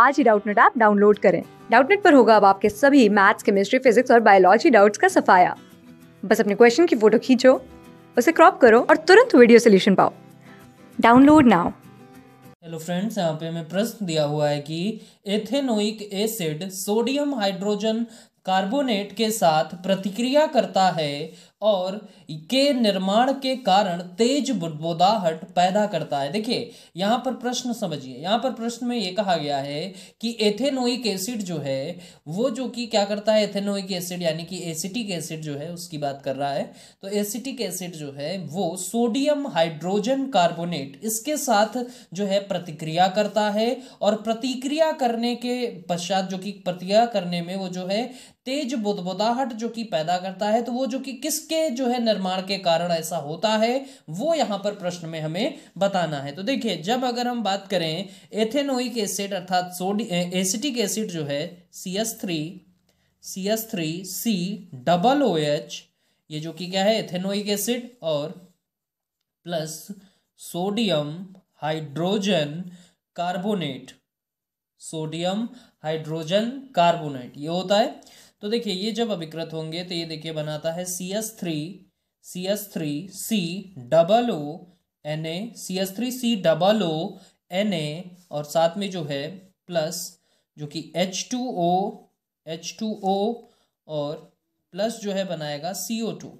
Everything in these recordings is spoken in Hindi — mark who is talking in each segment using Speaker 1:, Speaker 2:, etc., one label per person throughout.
Speaker 1: आज ही डाउटनेट ऐप डाउनलोड करें डाउटनेट पर होगा अब आपके सभी मैथ्स केमिस्ट्री फिजिक्स और बायोलॉजी डाउट्स का सफाया बस अपने क्वेश्चन की फोटो खींचो उसे क्रॉप करो और तुरंत वीडियो सोल्यूशन पाओ डाउनलोड नाउ
Speaker 2: हेलो फ्रेंड्स यहाँ पे हमें प्रश्न दिया हुआ है कि ethanoic acid sodium hydrogen carbonate के साथ प्रतिक्रिया करता है और के निर्माण के कारण तेज बुदबुदाहट पैदा करता है देखिए यहाँ पर प्रश्न समझिए यहाँ पर प्रश्न में ये कहा गया है कि एथेनोइक एसिड जो है वो जो कि क्या करता है एथेनोइक एसिड यानी कि एसिटिक एसिड जो है उसकी बात कर रहा है तो एसिटिक एसिड जो है वो सोडियम हाइड्रोजन कार्बोनेट इसके साथ जो है प्रतिक्रिया करता है और प्रतिक्रिया करने के पश्चात जो कि प्रतिक्रिया करने में वो जो है तेज बुदबुदाहट जो कि पैदा करता है तो वो जो कि किसके जो है निर्माण के कारण ऐसा होता है वो यहाँ पर प्रश्न में हमें बताना है तो देखिए जब अगर हम बात करें एथेनोइक एसिड अर्थात एसिटिक एसिड जो है C S three C S three C double O H ये जो कि क्या है एथेनोइक एसिड और plus sodium hydrogen carbonate sodium hydrogen carbonate ये होता है तो देखिए ये जब अभिकृत होंगे तो ये देखिए बनाता है C S three C S three C double O N A C S three C double O N A और साथ में जो है प्लस जो कि H two O H two O और प्लस जो है बनाएगा सी ओ टू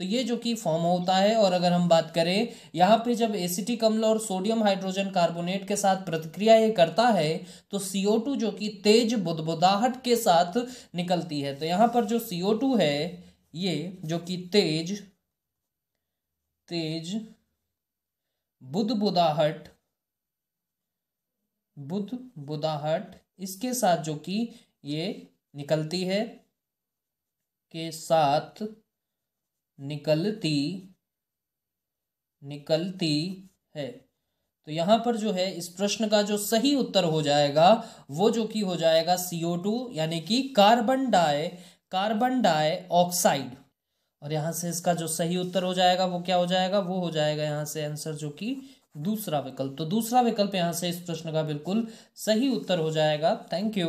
Speaker 2: तो ये जो कि फॉर्म होता है और अगर हम बात करें यहाँ पे जब एसिटिक अम्ल और सोडियम हाइड्रोजन कार्बोनेट के साथ प्रतिक्रिया ये करता है तो CO2 जो कि तेज बुदबुदाहट के साथ निकलती है तो यहाँ पर जो CO2 है ये जो कि तेज तेज बुदबुदाहट बुदबुदाहट इसके साथ जो कि ये निकलती है के साथ निकलती निकलती है तो यहाँ पर जो है इस प्रश्न का जो सही उत्तर हो जाएगा वो जो कि हो जाएगा सीओ टू यानी कि carbon di carbon dioxide और यहाँ से इसका जो सही उत्तर हो जाएगा वो क्या हो जाएगा वो हो जाएगा यहाँ से आंसर जो कि दूसरा विकल्प तो दूसरा विकल्प यहाँ से इस प्रश्न का बिल्कुल सही उत्तर हो जाएगा थैंक यू